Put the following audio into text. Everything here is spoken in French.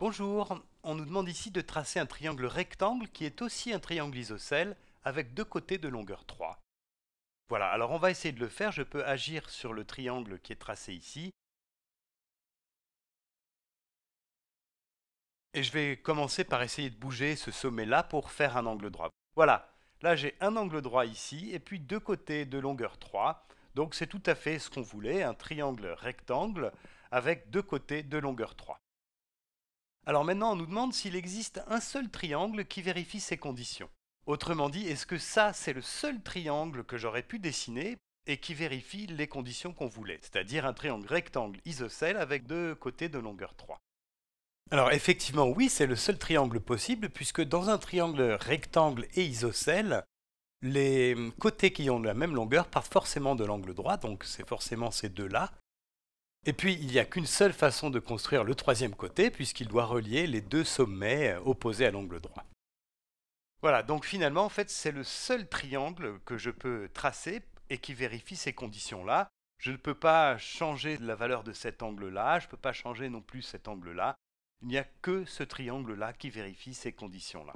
Bonjour, on nous demande ici de tracer un triangle rectangle qui est aussi un triangle isocèle avec deux côtés de longueur 3. Voilà, alors on va essayer de le faire, je peux agir sur le triangle qui est tracé ici. Et je vais commencer par essayer de bouger ce sommet-là pour faire un angle droit. Voilà, là j'ai un angle droit ici et puis deux côtés de longueur 3. Donc c'est tout à fait ce qu'on voulait, un triangle rectangle avec deux côtés de longueur 3. Alors maintenant, on nous demande s'il existe un seul triangle qui vérifie ces conditions. Autrement dit, est-ce que ça, c'est le seul triangle que j'aurais pu dessiner et qui vérifie les conditions qu'on voulait, c'est-à-dire un triangle rectangle isocèle avec deux côtés de longueur 3. Alors effectivement, oui, c'est le seul triangle possible, puisque dans un triangle rectangle et isocèle, les côtés qui ont la même longueur partent forcément de l'angle droit, donc c'est forcément ces deux-là, et puis, il n'y a qu'une seule façon de construire le troisième côté, puisqu'il doit relier les deux sommets euh, opposés à l'angle droit. Voilà, donc finalement, en fait, c'est le seul triangle que je peux tracer et qui vérifie ces conditions-là. Je ne peux pas changer la valeur de cet angle-là, je ne peux pas changer non plus cet angle-là. Il n'y a que ce triangle-là qui vérifie ces conditions-là.